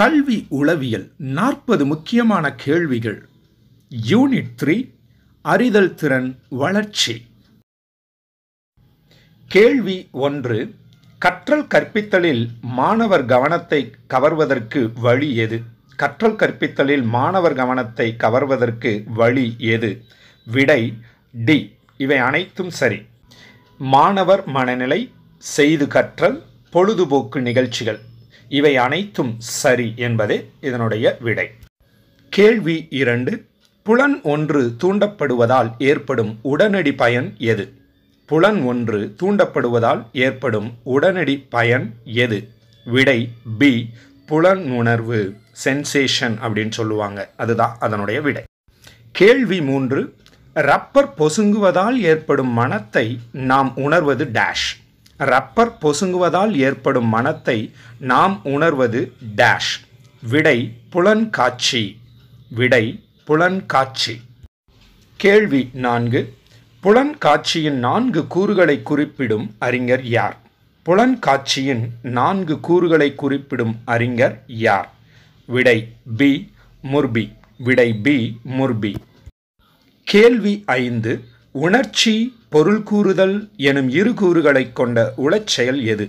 கல்வி உளவியல் நாற்பது முக்கியமான கேள்விகள் யூனிட் த்ரீ அறிதல் திறன் வளர்ச்சி கேள்வி ஒன்று கற்றல் கற்பித்தலில் மாணவர் கவனத்தை கவர்வதற்கு வழி எது கற்றல் கற்பித்தலில் மாணவர் கவனத்தை கவர்வதற்கு வழி எது விடை டி இவை அனைத்தும் சரி மாணவர் மனநிலை செய்து கற்றல் பொழுதுபோக்கு நிகழ்ச்சிகள் இவை அனைத்தும் சரி என்பதே இதனுடைய விடை கேள்வி இரண்டு புலன் ஒன்று தூண்டப்படுவதால் ஏற்படும் உடனடி பயன் எது புலன் ஒன்று தூண்டப்படுவதால் ஏற்படும் உடனடி பயன் எது விடை பி புலன் உணர்வு சென்சேஷன் அப்படின்னு சொல்லுவாங்க அதுதான் அதனுடைய விடை கேள்வி மூன்று ரப்பர் பொசுங்குவதால் ஏற்படும் மனத்தை நாம் உணர்வது டேஷ் ரப்பர் பொசுங்குவதால் ஏற்படும் மனத்தை நாம் உணர்வது டேஷ் விடை புலன் காட்சி விடை புலன் காட்சி கேள்வி நான்கு புலன் காட்சியின் நான்கு கூறுகளை குறிப்பிடும் அறிஞர் யார் புலன் காட்சியின் நான்கு கூறுகளை குறிப்பிடும் அறிஞர் யார் விடை பி முர்பி விடை பி முர்பி கேள்வி ஐந்து உணர்ச்சி பொருள் கூறுதல் எனும் இரு கூறுகளைக் கொண்ட உளச்செயல் எது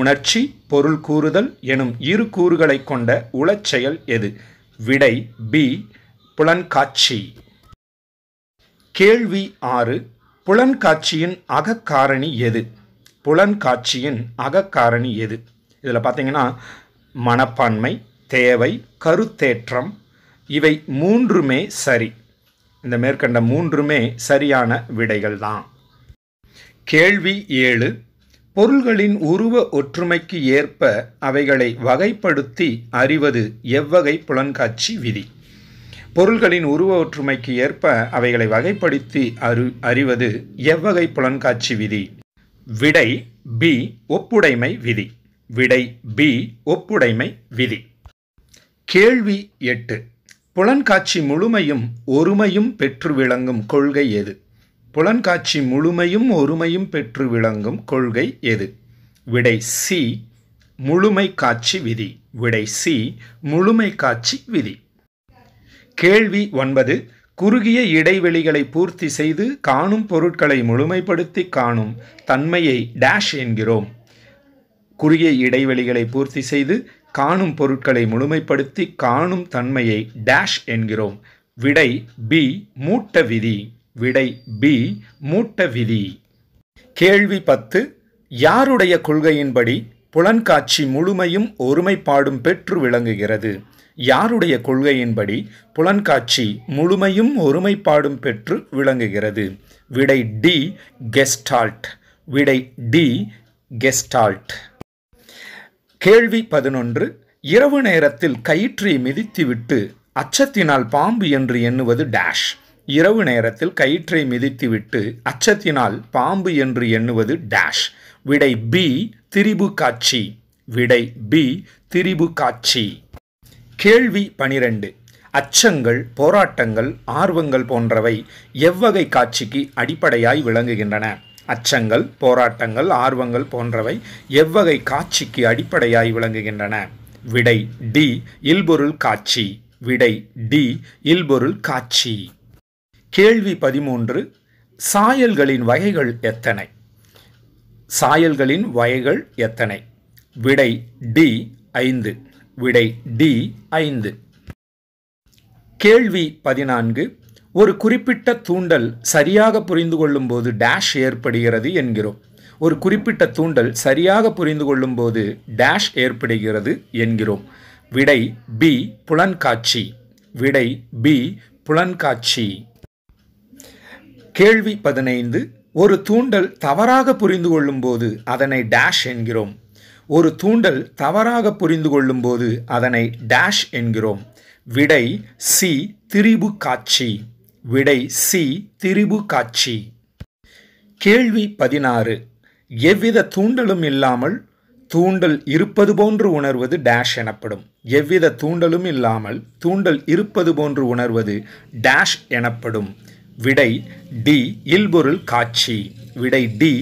உணர்ச்சி பொருள் கூறுதல் எனும் இரு கூறுகளைக் கொண்ட உளச்செயல் எது விடை பி புலன்காட்சி கேள்வி ஆறு புலன்காட்சியின் அகக்காரணி எது புலன்காட்சியின் அகக்காரணி எது இதில் பார்த்தீங்கன்னா மனப்பான்மை தேவை கருத்தேற்றம் இவை மூன்றுமே சரி இந்த மேற்கண்ட மூன்றுமே சரியான விடைகள் தான் கேள்வி ஏழு பொருள்களின் உருவ ஒற்றுமைக்கு ஏற்ப அவைகளை வகைப்படுத்தி அறிவது எவ்வகை புலன்காட்சி விதி பொருள்களின் உருவ ஒற்றுமைக்கு ஏற்ப அவைகளை வகைப்படுத்தி அறி அறிவது எவ்வகை புலன்காட்சி விதி விடை பி ஒப்புடைமை விதி விடை பி ஒப்புடைமை விதி கேள்வி எட்டு புலன்காட்சி முழுமையும் ஒருமையும் பெற்று விளங்கும் கொள்கை எது புலன்காட்சி முழுமையும் ஒருமையும் பெற்று விளங்கும் கொள்கை எது விடை சி முழுமை காட்சி விதி விடை சி முழுமை காட்சி விதி கேள்வி ஒன்பது குறுகிய இடைவெளிகளை பூர்த்தி செய்து காணும் பொருட்களை முழுமைப்படுத்தி காணும் தன்மையை டேஷ் என்கிறோம் குறுகிய இடைவெளிகளை பூர்த்தி செய்து காணும் பொருட்களை முழுமைப்படுத்தி காணும் தன்மையை டேஷ் என்கிறோம் விடை பி மூட்ட விதி விடை பி மூட்ட விதி கேள்வி பத்து யாருடைய கொள்கையின்படி புலன்காட்சி முழுமையும் ஒருமைப்பாடும் பெற்று விளங்குகிறது யாருடைய கொள்கையின்படி புலன்காட்சி முழுமையும் ஒருமைப்பாடும் பெற்று விளங்குகிறது விடை டி கெஸ்டால்ட் விடை டி கெஸ்டால்ட் கேள்வி பதினொன்று இரவு நேரத்தில் கயிற்றை மிதித்துவிட்டு அச்சத்தினால் பாம்பு என்று எண்ணுவது டேஷ் இரவு நேரத்தில் கயிற்றை மிதித்துவிட்டு அச்சத்தினால் பாம்பு என்று எண்ணுவது டேஷ் விடை பி திரிபு காட்சி விடை பி திரிபு காட்சி கேள்வி பனிரெண்டு அச்சங்கள் போராட்டங்கள் ஆர்வங்கள் போன்றவை எவ்வகை காட்சிக்கு அடிப்படையாய் விளங்குகின்றன அச்சங்கள் போராட்டங்கள் ஆர்வங்கள் போன்றவை எவ்வகை காட்சிக்கு அடிப்படையாய் விளங்குகின்றன விடை டி இல்பொருள் காட்சி விடை டி இல்பொருள் காட்சி கேள்வி பதிமூன்று சாயல்களின் வகைகள் எத்தனை சாயல்களின் வகைகள் எத்தனை விடை டி ஐந்து விடை டி ஐந்து கேள்வி பதினான்கு ஒரு குறிப்பிட்ட தூண்டல் சரியாக புரிந்து கொள்ளும்போது டேஷ் ஏற்படுகிறது என்கிறோம் ஒரு குறிப்பிட்ட தூண்டல் சரியாக புரிந்து கொள்ளும்போது டேஷ் ஏற்படுகிறது என்கிறோம் விடை பி புலன்காட்சி விடை பி புலன்காட்சி கேள்வி பதினைந்து ஒரு தூண்டல் தவறாக புரிந்து கொள்ளும்போது அதனை டேஷ் என்கிறோம் ஒரு தூண்டல் தவறாக புரிந்து கொள்ளும்போது அதனை டேஷ் என்கிறோம் விடை சி திரிபு காட்சி விடை சி திரிபு காட்சி கேள்வி பதினாறு எவ்வித தூண்டலும் இல்லாமல் தூண்டல் இருப்பது போன்று உணர்வது டேஷ் எனப்படும் எவ்வித தூண்டலும் இல்லாமல் தூண்டல் இருப்பது போன்று உணர்வது டேஷ் எனப்படும் விடை டி இல்பொருள் காட்சி விடை டி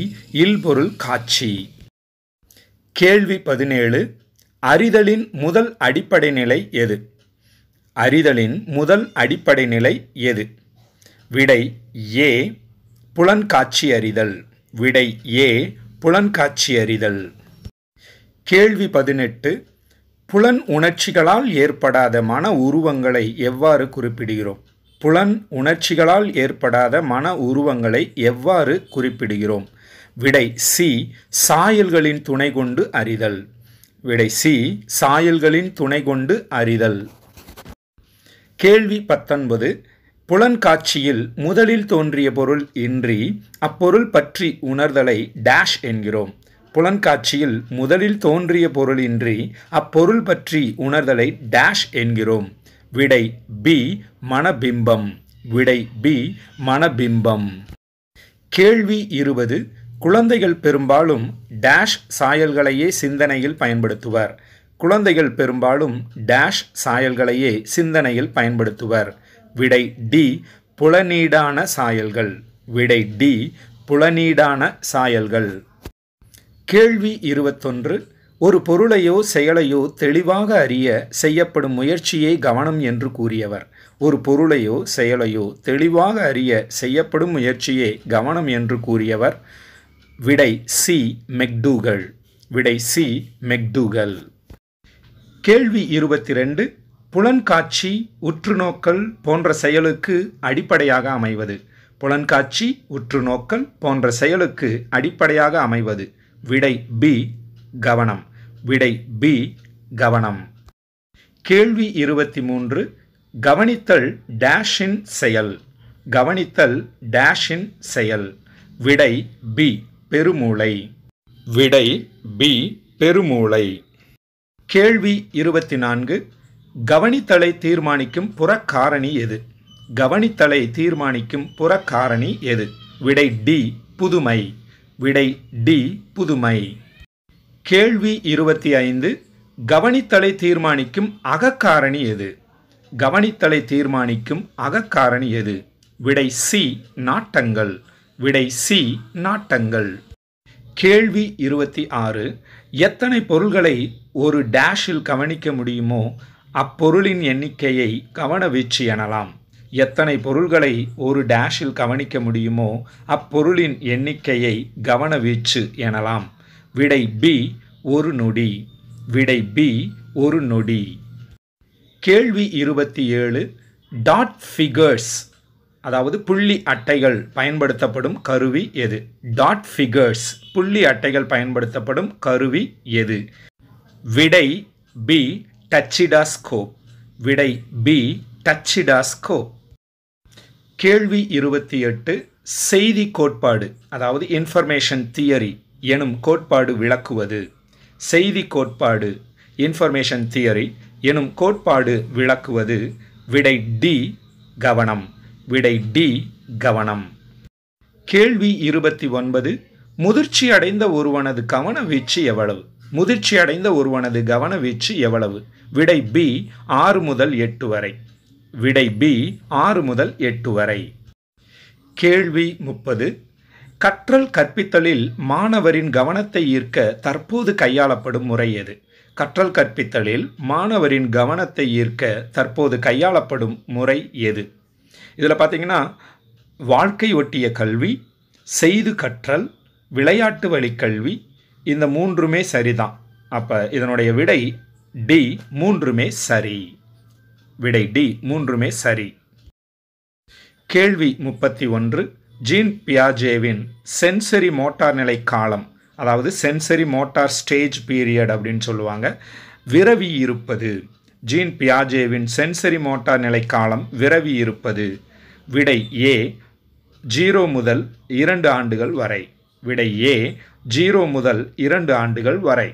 இல்பொருள் காட்சி கேள்வி பதினேழு அறிதலின் முதல் அடிப்படை நிலை எது அறிதலின் முதல் அடிப்படை நிலை எது விடை ஏ புலன்காட்சி அறிதல் விடை ஏ புலன்காட்சி அறிதல் கேள்வி பதினெட்டு புலன் உணர்ச்சிகளால் ஏற்படாத மன உருவங்களை எவ்வாறு குறிப்பிடுகிறோம் புலன் உணர்ச்சிகளால் ஏற்படாத மன உருவங்களை எவ்வாறு குறிப்பிடுகிறோம் விடை சி சாயல்களின் துணை கொண்டு அறிதல் விடை சி சாயல்களின் துணை கொண்டு அறிதல் கேள்வி பத்தொன்பது புலன்காட்சியில் முதலில் தோன்றிய பொருள் இன்றி அப்பொருள் பற்றி உணர்தலை டேஷ் என்கிறோம் புலன்காட்சியில் முதலில் தோன்றிய பொருளின்றி அப்பொருள் பற்றி உணர்தலை டேஷ் என்கிறோம் விடை பி மனபிம்பம் விடை பி மனபிம்பம் கேள்வி இருபது குழந்தைகள் பெரும்பாலும் டேஷ் சாயல்களையே சிந்தனையில் பயன்படுத்துவர் குழந்தைகள் பெரும்பாலும் டேஷ் சாயல்களையே சிந்தனையில் பயன்படுத்துவர் விடை டி புலநீடான சாயல்கள் விடை டி புலநீடான சாயல்கள் கேள்வி இருபத்தொன்று ஒரு பொருளையோ செயலையோ தெளிவாக அறிய செய்யப்படும் முயற்சியே கவனம் என்று கூறியவர் ஒரு பொருளையோ செயலையோ தெளிவாக அறிய செய்யப்படும் முயற்சியே கவனம் என்று கூறியவர் விடை சி மெக்டூகல் விடை சி மெக்டூகல் கேள்வி இருபத்தி ரெண்டு புலன்காட்சி உற்றுநோக்கல் போன்ற செயலுக்கு அடிப்படையாக அமைவது புலன்காட்சி உற்றுநோக்கல் போன்ற செயலுக்கு அடிப்படையாக அமைவது விடை பி கவனம் விடை பி கவனம் கேள்வி இருபத்தி மூன்று கவனித்தல் டேஷின் செயல் கவனித்தல் டேஷின் செயல் விடை பி பெருமூளை விடை பி பெருமூளை கேள்வி இருபத்தி நான்கு கவனித்தலை தீர்மானிக்கும் புறக்காரணி எது கவனித்தலை தீர்மானிக்கும் புறக்காரணி எது விடை டி புதுமை விடை டி புதுமை கேள்வி இருபத்தி ஐந்து கவனித்தலை தீர்மானிக்கும் அகக்காரணி எது கவனித்தலை தீர்மானிக்கும் அகக்காரணி எது விடை சி நாட்டங்கள் விடை சி நாட்டங்கள் கேள்வி இருபத்தி ஆறு எத்தனை பொருள்களை ஒரு டேஷில் கவனிக்க முடியுமோ அப்பொருளின் எண்ணிக்கையை கவனவீச்சு எனலாம் எத்தனை பொருள்களை ஒரு டேஷில் கவனிக்க முடியுமோ அப்பொருளின் எண்ணிக்கையை கவனவீச்சு எனலாம் விடை பி ஒரு நொடி விடை பி ஒரு நொடி கேள்வி இருபத்தி ஏழு டாட் ஃபிகர்ஸ் அதாவது புள்ளி அட்டைகள் பயன்படுத்தப்படும் கருவி எது டாட் ஃபிகர்ஸ் புள்ளி அட்டைகள் பயன்படுத்தப்படும் கருவி எது விடை பி டச்சிடாஸ்கோப் விடை பி டச்சிடாஸ்கோப் கேள்வி இருபத்தி எட்டு செய்தி கோட்பாடு அதாவது இன்ஃபர்மேஷன் தியரி எனும் கோட்பாடு விளக்குவது செய்தி கோட்பாடு இன்ஃபர்மேஷன் தியரி எனும் கோட்பாடு விளக்குவது விடை டி கவனம் விடை டி கவனம் கேள்வி இருபத்தி ஒன்பது முதிர்ச்சி அடைந்த ஒருவனது கவன வீச்சு எவ்வளவு முதிர்ச்சி அடைந்த ஒருவனது கவன வீச்சு எவ்வளவு விடை பி ஆறு முதல் எட்டு வரை விடை பி ஆறு முதல் எட்டு வரை கேள்வி முப்பது கற்றல் கற்பித்தலில் மாணவரின் கவனத்தை ஈர்க்க தற்போது கையாளப்படும் முறை எது கற்றல் கற்பித்தலில் மாணவரின் கவனத்தை ஈர்க்க தற்போது கையாளப்படும் முறை எது இதில் பார்த்தீங்கன்னா வாழ்க்கை ஒட்டிய கல்வி செய்து கற்றல் விளையாட்டு வழி கல்வி இந்த மூன்றுமே சரிதான் அப்போ இதனுடைய விடை டி மூன்றுமே சரி விடை டி மூன்றுமே சரி கேள்வி முப்பத்தி ஒன்று ஜீன் பியாஜேவின் சென்சரி மோட்டார் நிலை காலம் அதாவது சென்சரி மோட்டார் ஸ்டேஜ் பீரியட் அப்படின்னு சொல்லுவாங்க விரவி இருப்பது ஜீன் பியாஜேவின் சென்சரி மோட்டார் நிலை காலம் விரவி இருப்பது விடை ஏ ஜீரோ முதல் இரண்டு ஆண்டுகள் வரை விடை ஏ ஜீரோ முதல் இரண்டு ஆண்டுகள் வரை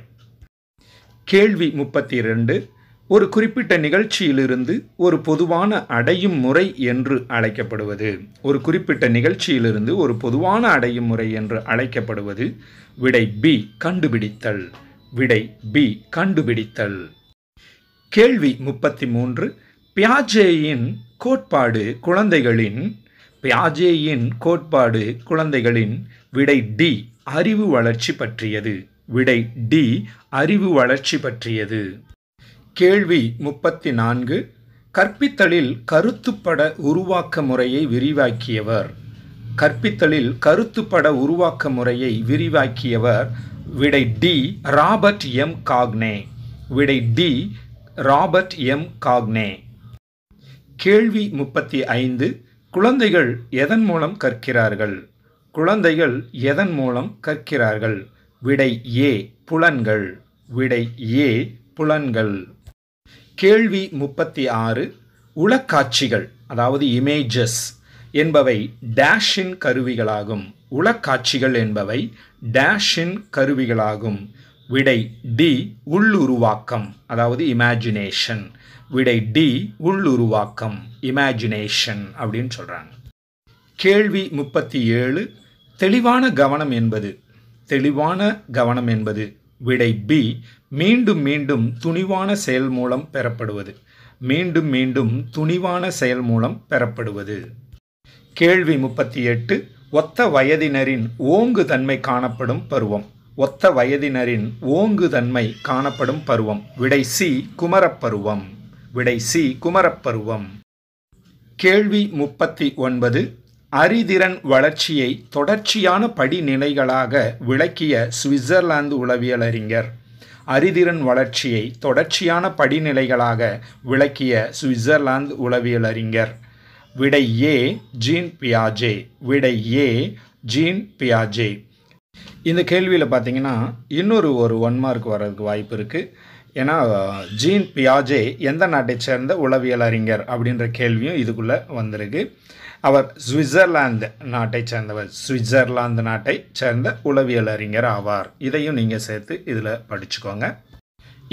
கேள்வி முப்பத்தி இரண்டு ஒரு குறிப்பிட்ட நிகழ்ச்சியிலிருந்து ஒரு பொதுவான அடையும் முறை என்று அழைக்கப்படுவது ஒரு குறிப்பிட்ட நிகழ்ச்சியிலிருந்து ஒரு பொதுவான அடையும் முறை என்று அழைக்கப்படுவது விடை பி கண்டுபிடித்தல் விடை பி கண்டுபிடித்தல் கேள்வி முப்பத்தி மூன்று பியாஜேயின் கோட்பாடு குழந்தைகளின் பியாஜேயின் கோட்பாடு குழந்தைகளின் விடை டி அறிவு வளர்ச்சி பற்றியது விடை டி அறிவு வளர்ச்சி பற்றியது கேள்வி முப்பத்தி நான்கு கற்பித்தலில் கருத்துப்பட உருவாக்க முறையை விரிவாக்கியவர் கற்பித்தலில் கருத்துப்பட உருவாக்க முறையை விரிவாக்கியவர் விடை டி ராபர்ட் எம் காக்னே விடை டி ராபர்ட் எம் காக்னே கேள்வி முப்பத்தி ஐந்து குழந்தைகள் எதன் மூலம் கற்கிறார்கள் குழந்தைகள் எதன் மூலம் கற்கிறார்கள் விடை ஏ புலன்கள் விடை ஏ புலன்கள் கேள்வி முப்பத்தி ஆறு உளக்காட்சிகள் அதாவது இமேஜஸ் என்பவை டேஷின் கருவிகளாகும் உளக்காட்சிகள் என்பவை டேஷின் கருவிகளாகும் விடை டி உள்ளுருவாக்கம் அதாவது இமேஜினேஷன் விடை டி உள்ளுருவாக்கம் இமேஜினேஷன் அப்படின்னு சொல்கிறாங்க கேள்வி முப்பத்தி ஏழு தெளிவான கவனம் என்பது தெளிவான கவனம் என்பது விடை பி மீண்டும் மீண்டும் துணிவான செயல் மூலம் பெறப்படுவது மீண்டும் மீண்டும் துணிவான செயல் மூலம் பெறப்படுவது கேள்வி முப்பத்தி எட்டு ஒத்த வயதினரின் ஓங்கு தன்மை காணப்படும் பருவம் ஒத்த வயதினரின் ஓங்கு தன்மை காணப்படும் பருவம் விடை சி குமரப்பருவம் விடை சி குமரப்பருவம் கேள்வி முப்பத்தி ஒன்பது அறிதிறன் வளர்ச்சியை தொடர்ச்சியான படிநிலைகளாக விளக்கிய சுவிட்சர்லாந்து உளவியலறிஞர் அறிதிறன் வளர்ச்சியை தொடர்ச்சியான படிநிலைகளாக விளக்கிய சுவிட்சர்லாந்து உளவியலறிஞர் விடை ஏ ஜீன் பியாஜே விடை ஏ ஜீன் பியாஜே இந்த கேள்வியில் பார்த்தீங்கன்னா இன்னொரு ஒரு ஒன் மார்க் வர்றதுக்கு வாய்ப்பு இருக்குது ஏன்னா ஜீன் பியாஜே எந்த நாட்டை சேர்ந்த உளவியல் அறிஞர் அப்படின்ற கேள்வியும் இதுக்குள்ளே வந்திருக்கு அவர் சுவிட்சர்லாந்து நாட்டை சேர்ந்தவர் சுவிட்சர்லாந்து நாட்டை சேர்ந்த உளவியல் அறிஞர் ஆவார் இதையும் நீங்கள் சேர்த்து இதில் படிச்சுக்கோங்க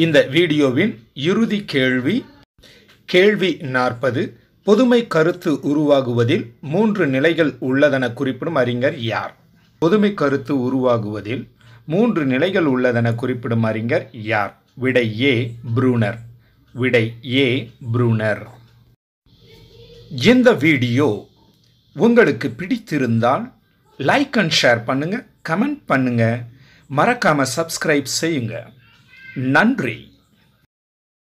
இந்த வீடியோவின் இறுதி கேள்வி கேள்வி நாற்பது பொதுமை கருத்து உருவாகுவதில் மூன்று நிலைகள் உள்ளதென குறிப்பிடும் அறிஞர் யார் பொதுமை கருத்து உருவாகுவதில் மூன்று நிலைகள் உள்ளதென குறிப்பிடும் அறிஞர் யார் விடை ஏ ப்ரூனர் விடை ஏ ப்ரூனர் இந்த வீடியோ உங்களுக்கு பிடித்திருந்தால் லைக் அண்ட் ஷேர் பண்ணுங்கள் கமெண்ட் பண்ணுங்கள் மறக்காமல் சப்ஸ்கிரைப் செய்யுங்க நன்றி